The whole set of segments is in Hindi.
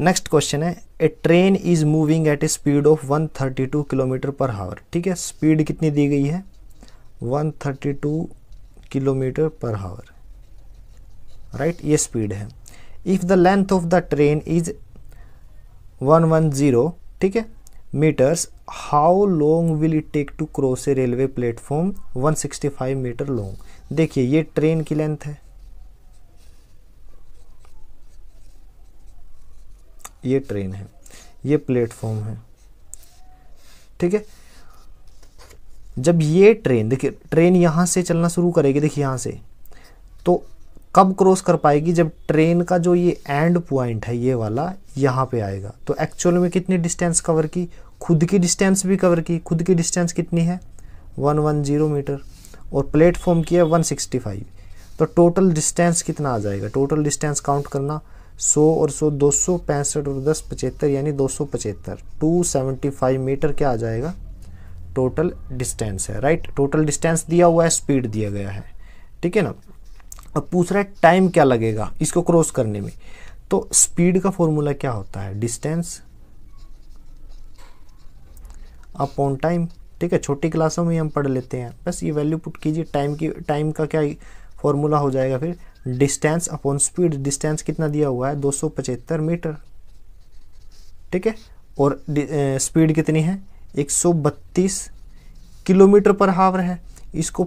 नेक्स्ट क्वेश्चन है a train is moving at a speed of 132 kilometre per hour ठीक है स्पीड कितनी दी गई है 132 किलोमीटर पर हावर राइट ये स्पीड है if the length of the train is 110 ठीक है metres how long will it take to cross a railway platform 165 metre long देखिए ये ट्रेन की लेंथ है ये ट्रेन है ये प्लेटफॉर्म है ठीक है जब ये ट्रेन देखिए ट्रेन यहाँ से चलना शुरू करेगी देखिए यहाँ से तो कब क्रॉस कर पाएगी जब ट्रेन का जो ये एंड पॉइंट है ये वाला यहाँ पे आएगा तो एक्चुअल में कितनी डिस्टेंस कवर की खुद की डिस्टेंस भी कवर की खुद की डिस्टेंस कितनी है वन वन जीरो मीटर और प्लेटफॉर्म की है वन सिक्सटी फाइव तो टोटल डिस्टेंस कितना आ जाएगा टोटल डिस्टेंस काउंट करना सौ और सौ दो सौ पैंसठ और दस पचहत्तर यानी दो सौ पचहत्तर टू सेवेंटी फाइव मीटर क्या आ जाएगा टोटल डिस्टेंस है राइट टोटल डिस्टेंस दिया हुआ है स्पीड दिया गया है ठीक है ना अब पूछ रहा है टाइम क्या लगेगा इसको क्रॉस करने में तो स्पीड का फॉर्मूला क्या होता है डिस्टेंस अपॉन टाइम ठीक है छोटी क्लासों में हम पढ़ लेते हैं बस ये वैल्यू पुट कीजिए टाइम की टाइम का क्या फॉर्मूला हो जाएगा फिर डिस्टेंस अपॉन स्पीड डिस्टेंस कितना दिया हुआ है दो मीटर ठीक है और स्पीड कितनी है 132 किलोमीटर पर हावर है इसको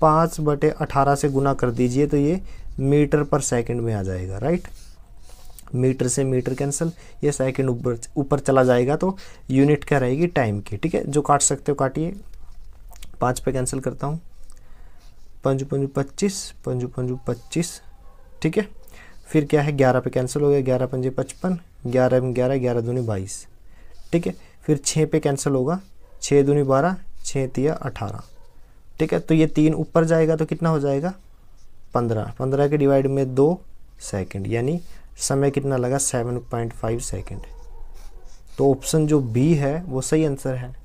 पाँच बटे अठारह से गुना कर दीजिए तो ये मीटर पर सेकंड में आ जाएगा राइट मीटर से मीटर कैंसिल ये सेकंड ऊपर ऊपर चला जाएगा तो यूनिट क्या रहेगी टाइम की ठीक है जो काट सकते हो काटिए पाँच पे कैंसिल करता हूँ पंजू पंजू पच्चीस पंजू पंजू पच्चीस ठीक है फिर क्या है ग्यारह पे कैंसिल हो गया ग्यारह पंजे पचपन ग्यारह में ग्यारह ग्यारह दूनी बाईस ठीक है फिर छः पे कैंसिल होगा छः दूनी बारह छः तिया अठारह ठीक है तो ये तीन ऊपर जाएगा तो कितना हो जाएगा पंद्रह पंद्रह के डिवाइड में दो सेकेंड यानी समय कितना लगा सेवन पॉइंट फाइव सेकेंड तो ऑप्शन जो बी है वो सही आंसर है